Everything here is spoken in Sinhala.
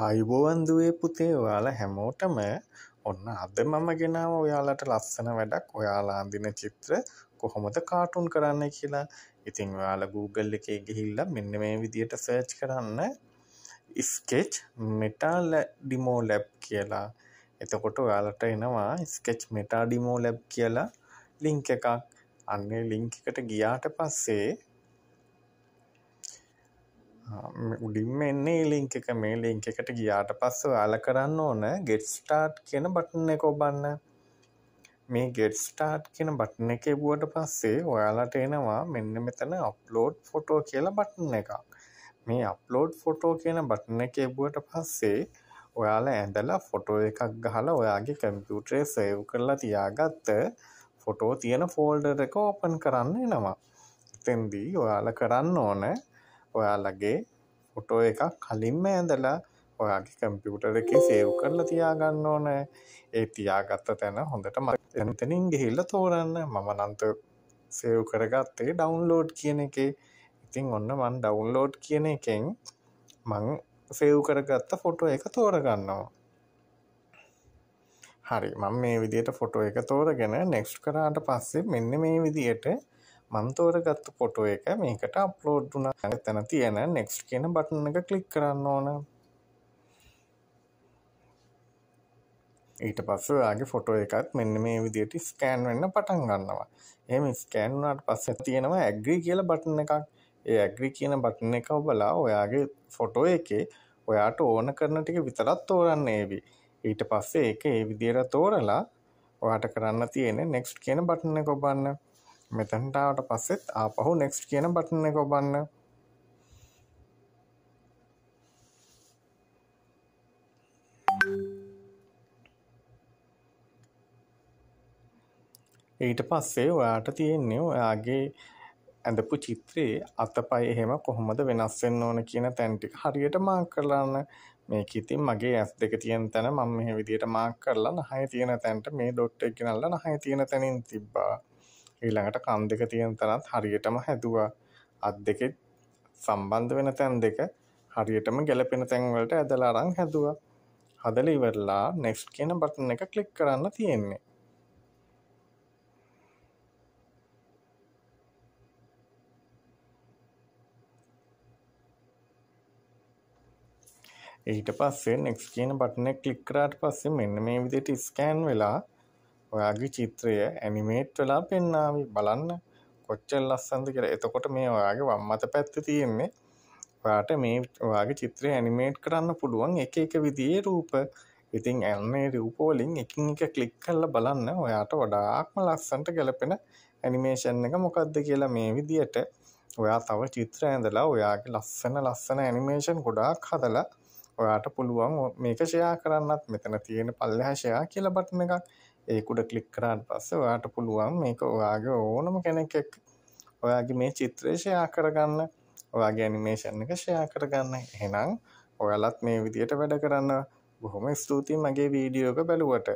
ආයුබෝවන් දුවේ පුතේ ඔයාලා හැමෝටම ඔන්න අද මම ගෙනාව ඔයාලට ලස්සන වැඩක් ඔයාලා අඳින චිත්‍ර කොහොමද කාටුන් කරන්න කියලා. ඉතින් ඔයාලා Google එකේ ගිහිල්ලා මෙන්න මේ විදියට සර්ච් කරන්න sketch metal demo lab කියලා. එතකොට ඔයාලට එනවා sketch meta demo lab කියලා link එකක්. අන්නේ link එකට ගියාට පස්සේ උඩින්ම එන්නේ ලිංක එක මේ ලිංක එකට ගියාට පස්ස යාල කරන්න ඕන ගෙට්ස්ටාට් කියෙන බටන එක ඔබන්න මේ ගෙට්ස්ටාට් කියෙන බටන එක එබුවට පස්සේ ඔයාලට එනවා මෙන්න මෙතන අප්ලෝඩ් ෆොටෝ කියලා බටන එකක් මේ අප්ලෝඩ් ෆොටෝ කියන බටන එක එබුවට පස්සේ ඔයාල ඇඳලා ෆොටෝ එකක් ගහලා ඔයාගේ කැම්පියුටරේ සේව් කරලා තියාගත්ත ෆොටෝ තියෙන ෆෝල්ඩර එක ඕපන් කරන්න එනවා එතෙන්දී ඔයාල කරන්න ඕනෑ ඔයාලගේ ෆොටෝ එක කලින්ම ඇඳලා ඔයාගේ කම්පියුටර් එකේ සේව් කරලා තියාගන්න ඕන ඒ තියාගත්ත තැන හොඳට මත එතනින් ගිහිල්ලා තෝරන්න මම නන්ත සේව් කරගත්තේ ඩවන්ලෝඩ් කියන එකේ ඉතින් ඔන්න මන් ඩවන්ලෝඩ් කියන එකෙන් මං සෙව් කරගත්ත ෆොටෝ එක තෝරගන්නවා හරි මං මේ විදියට ෆොටෝ එක තෝරගෙන නෙක්ස්් කරාට පස්සේ මෙන්න මේ විදියට මන්තෝර ගත්තු පොටෝ එක මේකට අප්ලෝඩ් වුණ ඇ තැන තියෙන නෙක්ස් කියන බටන එක කලික් කරන්න ඕන ඊට පස්සයාගේ ෆොටෝ එකත් මෙන්න මේ විදියට ස්කෑන් වෙන්න පටන් ගන්නවා එම ස්කෑන්ුනාට පස්ස තියෙනවා ඇග්‍රී කියල බටන එකක් ඒ ඇග්‍රී කියන බටන එක ඔබලා ඔයාගේ ෆොටෝ එකේ ඔයාට ඕන කරන ටික විතරත් තෝරන්න ඒවි ඊට පස්සේ ඒක ඒ විදියට තෝරලා ඔයාට කරන්න තියෙන නෙක්ස්ට් කියන බටන කොබන්න මෙතැන්ටාවට පස්සෙත් ආපහු නෙක්ස්ට් කියන බටන එක ඔබන්න ඊට පස්සේ ඔයාට තියෙන්නේ ඔයාගේ ඇඳපු චිත්‍රයේ අතපය එහෙම කොහොමද වෙනස් වෙන්න ඕන කියන තැන් ටික හරියට මාක් කරලාන්න මේක ඉතින් මගේ ඇස් දෙක තියෙන තැන මම මේ විදිහට මාක් කරලා නහය තියෙන තැනට මේ ඩොට් එක ගෙනල්ලා නහය තියෙන තැනින් තිබ්බා ඊළඟට කන් දෙක තියෙන තැනත් හරියටම හැදුවා. අත් දෙකෙත් සම්බන්ධ වෙන තැන් දෙක හරියටම ගැලපෙන තැන් වලට ඇදලා අරන් හැදුවා. හදලා ඉවරලා next කියන බටන් එක ක්ලික් කරන්න තියෙන්නේ. ඊට පස්සේ next කියන බටන් එක ක්ලික් කරාට පස්සේ මෙන්න මේ විදිහට ස්කෑන් වෙලා ඔයාගේ චිත්‍රය ඇනිමේට් වෙලා පෙන්නාවි බලන්න කොච්චල් ලස්සන්ද කියලා එතකොට මේ ඔයාගේ වම්මත පැත්ත තියෙන්නේ ඔයාට මේ ඔයාගේ චිත්‍රය ඇනිමේට් කරන්න පුළුවන් එක එක විදියේ රූප ඉතින් ඇල්මේ රූපෝලින් එකින් එක ක්ලික් කරලා බලන්න ඔයාට වඩාක්ම ලස්සන්ට ගැලපෙන ඇනිමේෂන් එක මොකක්ද කියලා මේ විදියට ඔයා තව චිත්‍ර ඇඳලා ඔයාගේ ලස්සන ලස්සන ඇනිමේෂන් ගොඩාක් හදලා ඔයාට පුළුවන් මේක ෂෙයා කරන්නත් මෙතන තියෙන පල්ලෙහා ෂෙයා කියලා බටන් එකක් ඒකුඩ කලික් කරාට පස්ස ඔයාට පුළුවන් මේක ඔයාගේ ඕනම කෙනෙක් ඔයාගේ මේ චිත්‍රය ෂයා කරගන්න ඔයාගේ ඇනිමේෂන් එක ෂයා කරගන්න හෙනම් ඔයාලත් මේ විදියට වැඩ කරන්න බොහොම ස්තුතියි මගේ වීඩියෝක බැලුවට